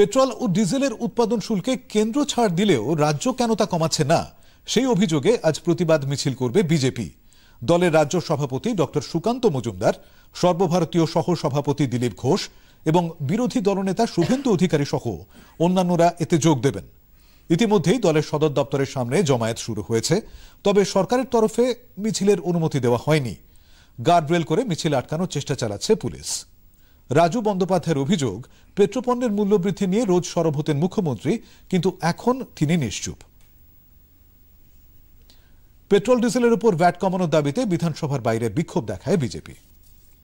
petrol ও ডিজেলের উৎপাদন শুল্কে কেন্দ্র ছাড় দিলেও রাজ্য কেন তা কমাচ্ছে না সেই অভিযোগে আজ প্রতিবাদ মিছিল করবে বিজেপি দলের রাজ্য সভাপতি ডক্টর সুকান্ত মজুমদার সর্বভারতীয় সহ সভাপতি দিলীপ ঘোষ এবং বিরোধী দলনেতা শুভেন্দু অধিকারী সহ অন্যান্যরা এতে যোগ দেবেন ইতিমধ্যেই দলের সদর দপ্তরের সামনে জমায়েত শুরু হয়েছে তবে সরকারের তরফে মিছিলের অনুমতি দেওয়া হয়নি গার্ডরেল করে মিছিল আটকানোর চেষ্টা চালাচ্ছে পুলিশ রাজু বন্দ্যোপাধ্যায়ের অভিযোগ পেট্রোপণ্যের মূল্যবৃদ্ধি নিয়ে রোজ সরব হতেন মুখ্যমন্ত্রী কিন্তু এখন তিনি নিশ্চুপ পেট্রোল ডিজেলের উপর ভ্যাট কমানোর দাবিতে বিধানসভার বাইরে বিক্ষোভ দেখায় বিজেপি